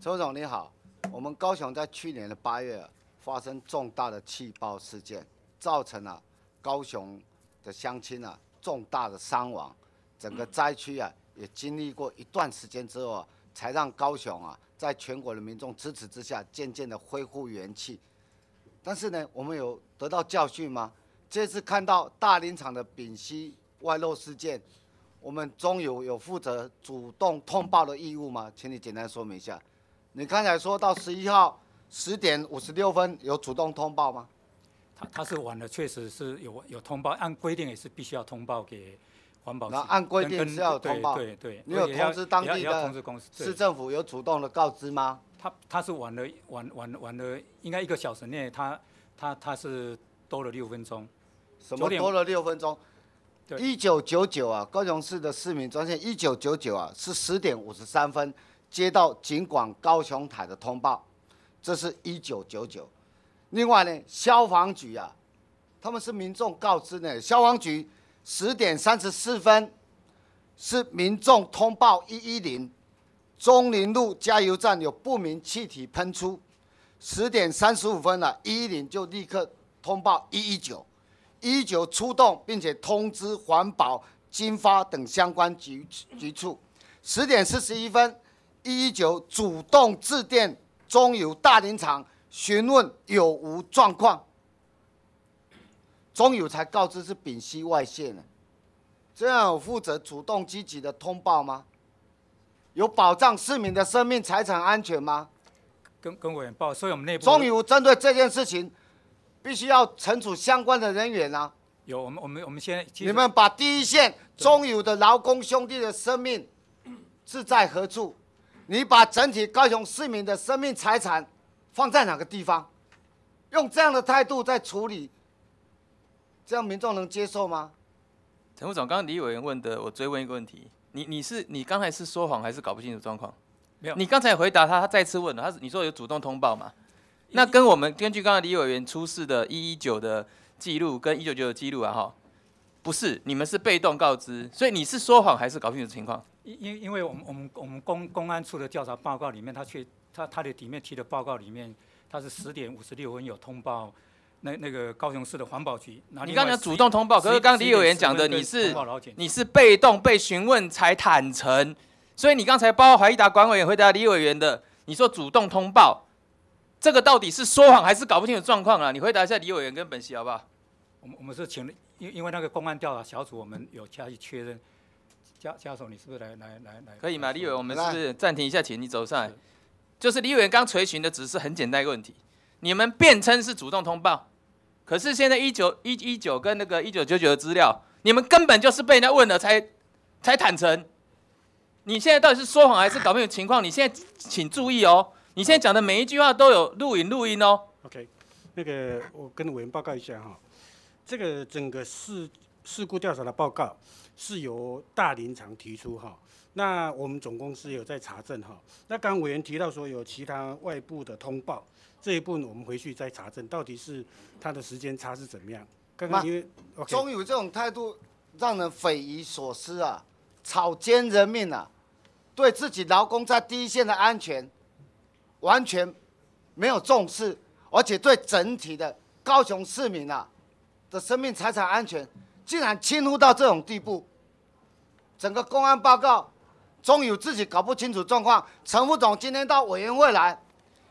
周总你好，我们高雄在去年的八月发生重大的气爆事件，造成了高雄的乡亲啊重大的伤亡，整个灾区啊也经历过一段时间之后，才让高雄啊在全国人民众支持之下，渐渐的恢复元气。但是呢，我们有得到教训吗？这次看到大林场的丙烯外漏事件，我们中有有负责主动通报的义务吗？请你简单说明一下。你刚才说到十一号十点五十六分有主动通报吗？他他是晚了，确实是有有通报，按规定也是必须要通报给环保。那按规定是要通报，对对。你有通知当地的市政府有主动的告知吗？他他是晚了晚晚晚了，应该一个小时内他他他是多了六分钟，什么多了六分钟？一九九九啊，高雄市的市民专线一九九九啊是十点五十三分。接到警管高雄台的通报，这是一九九九。另外呢，消防局啊，他们是民众告知呢，消防局十点三十四分是民众通报一一零，中林路加油站有不明气体喷出。十点三十五分了，一一零就立刻通报一一九，一一九出动，并且通知环保、金发等相关局局处。十点四十一分。一一九主动致电中油大林厂询问有无状况，中油才告知是丙烯外泄。这样我负责主动积极的通报吗？有保障市民的生命财产安全吗？跟跟委员报，所以我们内部中油针对这件事情，必须要惩处相关的人员啊。有我们我们我们先你们把第一线中油的劳工兄弟的生命，是在何处？你把整体高雄市民的生命财产放在哪个地方？用这样的态度在处理，这样民众能接受吗？陈副总，刚刚李委员问的，我追问一个问题：你你是你刚才是说谎，还是搞不清楚状况？没有，你刚才回答他，他再次问了，他是你说有主动通报嘛？那跟我们根据刚刚李委员出示的一一九的记录跟一九九的记录啊，哈。不是，你们是被动告知，所以你是说谎还是搞不清楚情况？因因为我们我们我们公公安处的调查报告里面，他去他他的里面提的报告里面，他是十点五十六分有通报，那那个高雄市的环保局你刚才主动通报，可是刚李委员讲的你是你是被动被询问才坦诚，所以你刚才包括怀疑答管委员回答李委员的，你说主动通报，这个到底是说谎还是搞不清楚状况啊？你回答一下李委员跟本席好不好？我我们是请，因因为那个公安调查小组，我们有加以确认，家家属，你是不是来来来来？可以吗，李伟？我们是不是暂停一下，请你走上来。就是李伟刚垂询的，只是很简单一个问题。你们辩称是主动通报，可是现在一九一一九跟那个一九九九的资料，你们根本就是被人家问了才才坦诚。你现在到底是说谎还是搞变情况？你现在请注意哦，你现在讲的每一句话都有录影录音哦。OK，那个我跟委员报告一下哈。这个整个事事故调查的报告是由大林场提出哈，那我们总公司有在查证哈。那刚委员提到说有其他外部的通报，这一步我们回去再查证，到底是他的时间差是怎么样？刚刚因为中宇这种态度让人匪夷所思啊，草菅人命啊，对自己劳工在第一线的安全完全没有重视，而且对整体的高雄市民啊。的生命财产安全竟然轻忽到这种地步，整个公安报告，中有自己搞不清楚状况，陈副总今天到委员会来，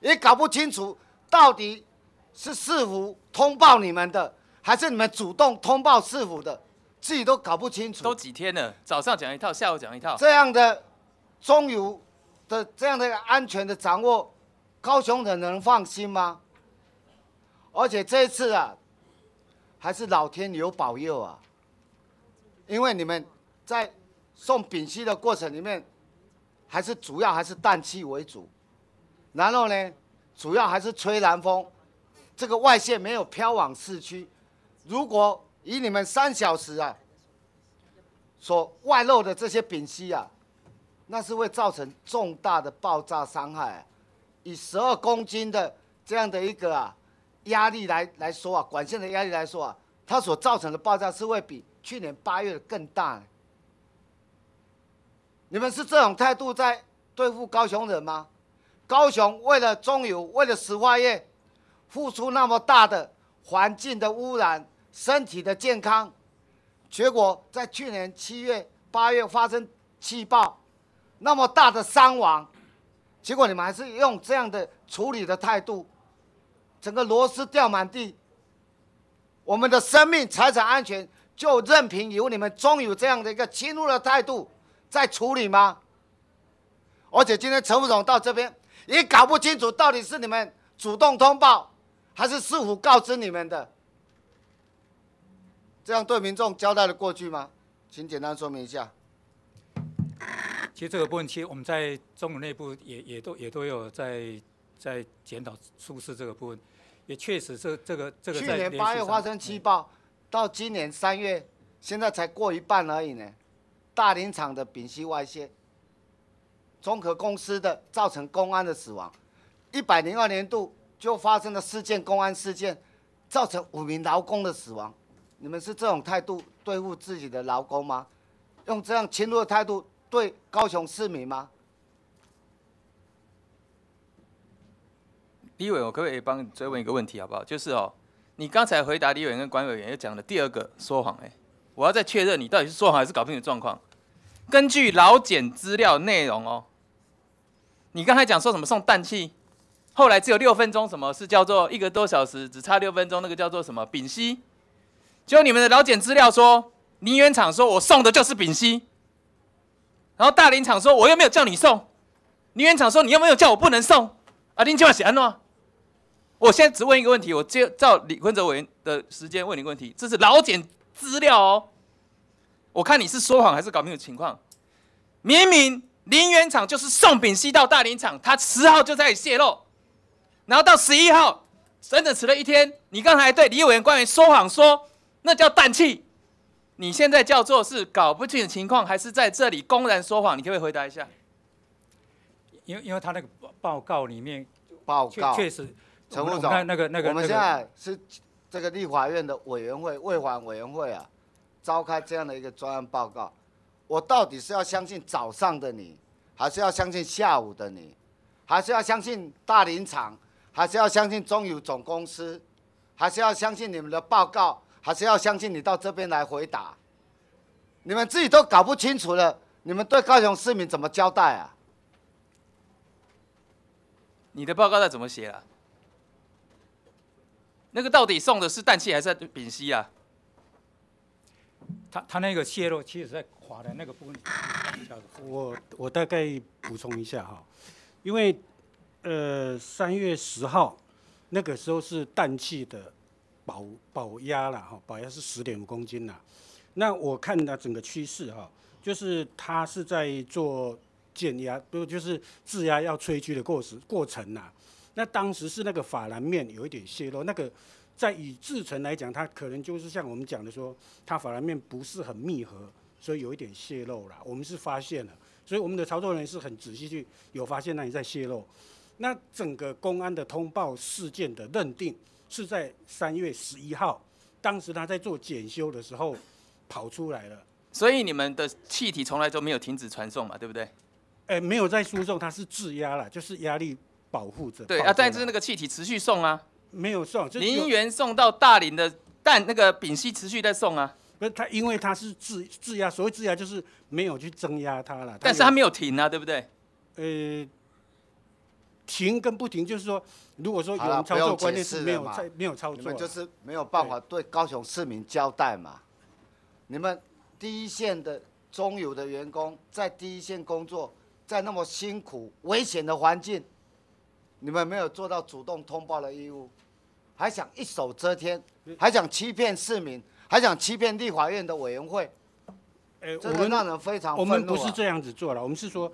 也搞不清楚到底是市府通报你们的，还是你们主动通报市府的，自己都搞不清楚。都几天了，早上讲一套，下午讲一套，这样的中有的这样的安全的掌握，高雄人能放心吗？而且这一次啊。还是老天有保佑啊！因为你们在送丙烯的过程里面，还是主要还是氮气为主，然后呢，主要还是吹南风，这个外泄没有飘往市区。如果以你们三小时啊所外漏的这些丙烯啊，那是会造成重大的爆炸伤害。以十二公斤的这样的一个啊。压力来来说啊，管线的压力来说啊，它所造成的爆炸是会比去年八月更大。你们是这种态度在对付高雄人吗？高雄为了中油，为了石化业，付出那么大的环境的污染、身体的健康，结果在去年七月、八月发生气爆，那么大的伤亡，结果你们还是用这样的处理的态度。整个螺丝掉满地，我们的生命财产安全就任凭由你们中有这样的一个轻怒的态度在处理吗？而且今天陈副总到这边也搞不清楚，到底是你们主动通报，还是市府告知你们的？这样对民众交代的过去吗？请简单说明一下。其实这个部分，其实我们在中午内部也、也、都、也都有在。在检讨出事这个部分，也确实这这个这个。去年八月发生七爆，到今年三月，现在才过一半而已呢。大林厂的丙烯外泄，中核公司的造成公安的死亡，一百零二年度就发生了四件公安事件，造成五名劳工的死亡。你们是这种态度对付自己的劳工吗？用这样轻忽的态度对高雄市民吗？李委，我可不可以帮你追问一个问题好不好？就是哦，你刚才回答李委跟管委员又讲了第二个说谎哎，我要再确认你到底是说谎还是搞不清楚状况。根据老检资料内容哦，你刚才讲说什么送氮气，后来只有六分钟，什么是叫做一个多小时只差六分钟，那个叫做什么丙烯？就你们的老检资料说，宁远厂说我送的就是丙烯，然后大林厂说我又没有叫你送，宁远厂说你又没有叫我不能送，啊，林起华写安诺。我现在只问一个问题，我接照李坤泽委员的时间问你个问题，这是老检资料哦。我看你是说谎还是搞不清楚情况？明明林园厂就是宋炳熙到大林厂，他十号就在那里泄露，然后到十一号整整迟了一天。你刚才对李委员官员说谎说那叫氮气，你现在叫做是搞不清楚情况，还是在这里公然说谎？你可不可以回答一下。因为因为他那个报告里面，报告确实。陈副总，那个那个，我们现在是这个立法院的委员会卫环委员会啊，召开这样的一个专案报告，我到底是要相信早上的你，还是要相信下午的你，还是要相信大林厂，还是要相信中油总公司，还是要相信你们的报告，还是要相信你到这边来回答？你们自己都搞不清楚了，你们对高雄市民怎么交代啊？你的报告要怎么写啊？那个到底送的是氮气还是丙烯啊？他他那个泄漏，其实在垮的那个玻璃。我我大概补充一下哈，因为呃三月十号那个时候是氮气的保保压了哈，保压是十点五公斤了。那我看的整个趋势哈，就是它是在做减压，不就是制压要吹嘘的过时过程呐。那当时是那个法兰面有一点泄漏，那个在以制成来讲，它可能就是像我们讲的说，它法兰面不是很密合，所以有一点泄漏了。我们是发现了，所以我们的操作人员是很仔细去有发现那里在泄漏。那整个公安的通报事件的认定是在三月十一号，当时他在做检修的时候跑出来了。所以你们的气体从来都没有停止传送嘛，对不对？哎，没有在输送，它是质压了，就是压力。保护着。对啊，但是那个气体持续送啊，没有送，零元送到大林的氮那个丙烯持续在送啊，不是它，因为它是制制压，所谓制压就是没有去增压它了，但是它没有停啊，对不对？呃，停跟不停就是说，如果说有操作键是没有没有操作，就是没有办法对高雄市民交代嘛。你们第一线的中游的员工在第一线工作，在那么辛苦危险的环境。你们没有做到主动通报的义务，还想一手遮天，还想欺骗市民，还想欺骗立法院的委员会。我们让人非常，我们不是这样子做的。我们是说，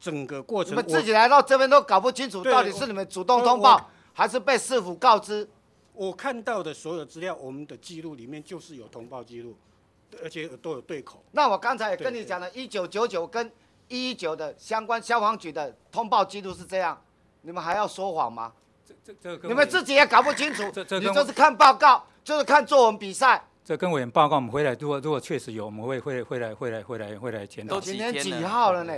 整个过程，我们自己来到这边都搞不清楚，到底是你们主动通报，还是被市府告知。我看到的所有资料，我们的记录里面就是有通报记录，而且都有对口。那我刚才也跟你讲了，一九九九跟一一九的相关消防局的通报记录是这样。你们还要说谎吗？这这这，你们自己也搞不清楚。这这你就是看报告，就是看作文比赛。这跟我们报告，我们回来如果如果确实有，我们会会会来会来会来会来检讨。都几天几号了呢？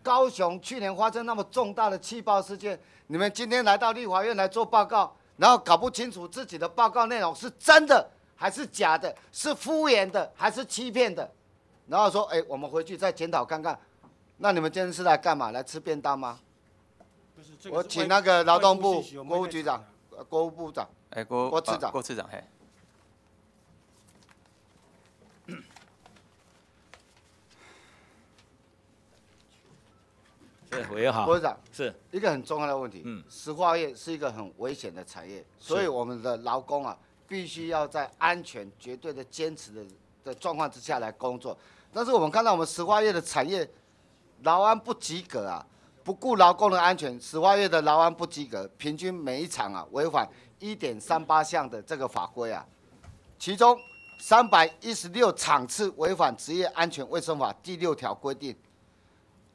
高雄去年发生那么重大的气爆事件，你们今天来到立法院来做报告，然后搞不清楚自己的报告内容是真的还是假的，是敷衍的还是欺骗的，然后说哎我们回去再检讨看看。那你们今天是来干嘛？来吃便当吗？我请那个劳动部国务局长，国务部长，哎，郭郭次长，郭次长，嘿。哎，委员好。郭次长，是一个很重要的问题。嗯，石化业是一个很危险的产业，所以我们的劳工啊，必须要在安全、绝对的坚持的的状况之下来工作。但是我们看到我们石化业的产业劳安不及格啊。不顾劳工的安全，石化业的劳安不及格，平均每一场啊违反一点三八项的这个法规啊，其中三百一十六场次违反职业安全卫生法第六条规定，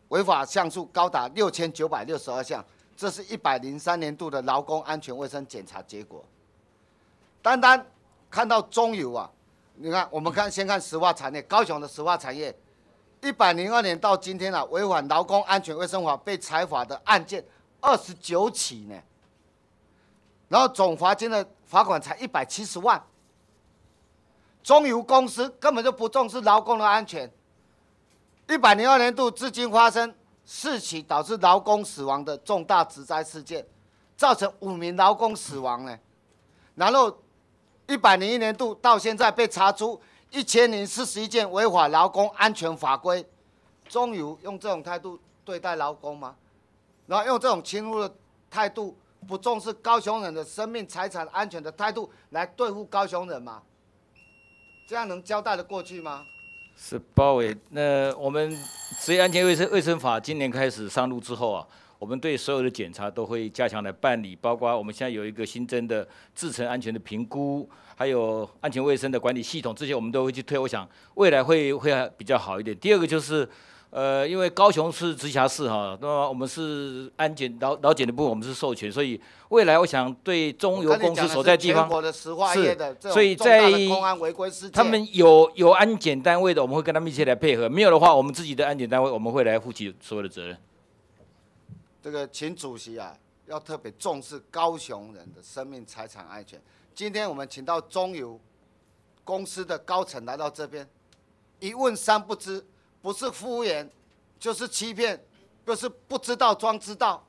违法项数高达六千九百六十二项，这是一百零三年度的劳工安全卫生检查结果。单单看到中油啊，你看我们看先看石化产业，高雄的石化产业。一百零二年到今天啊，违反劳工安全卫生法被裁罚的案件二十九起呢，然后总罚金的罚款才一百七十万。中油公司根本就不重视劳工的安全。一百零二年度至今发生四起导致劳工死亡的重大职灾事件，造成五名劳工死亡呢。然后一百零一年度到现在被查出。一千零四十一件违法劳工安全法规，终于用这种态度对待劳工吗？然后用这种轻忽的态度，不重视高雄人的生命财产安全的态度来对付高雄人吗？这样能交代的过去吗？是包伟，那我们职业安全卫生卫生法今年开始上路之后啊。我们对所有的检查都会加强来办理，包括我们现在有一个新增的制程安全的评估，还有安全卫生的管理系统，这些我们都会去推。我想未来会会比较好一点。第二个就是，呃，因为高雄是直辖市哈，那么我们是安检老老检的部，我们是授权，所以未来我想对中油公司所在地方是，所以在他们有有安检单位的，我们会跟他密切来配合；没有的话，我们自己的安检单位我们会来负起所有的责任。这个，请主席啊，要特别重视高雄人的生命财产安全。今天我们请到中油公司的高层来到这边，一问三不知，不是敷衍，就是欺骗，就是不知道装知道。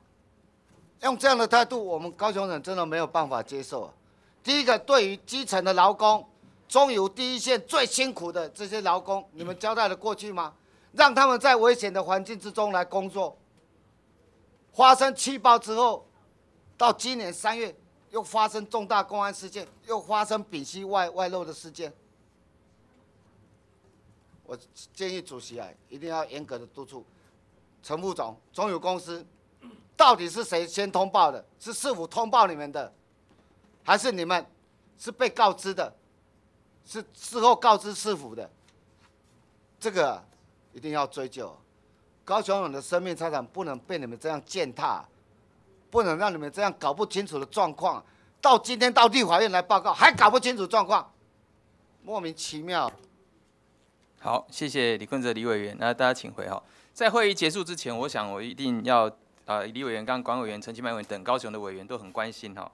用这样的态度，我们高雄人真的没有办法接受啊！第一个，对于基层的劳工，中油第一线最辛苦的这些劳工，你们交代的过去吗？让他们在危险的环境之中来工作。发生气爆之后，到今年三月又发生重大公安事件，又发生丙烯外外漏的事件。我建议主席啊，一定要严格的督促陈副总、总有公司，到底是谁先通报的？是市府通报你们的，还是你们是被告知的？是事后告知市府的？这个一定要追究。高雄勇的生命财产不能被你们这样践踏，不能让你们这样搞不清楚的状况，到今天到立法院来报告还搞不清楚状况，莫名其妙。好，谢谢李坤泽李委员，那大家请回哈。在会议结束之前，我想我一定要啊，李委员、刚管委员、陈其迈委员等高雄的委员都很关心哈。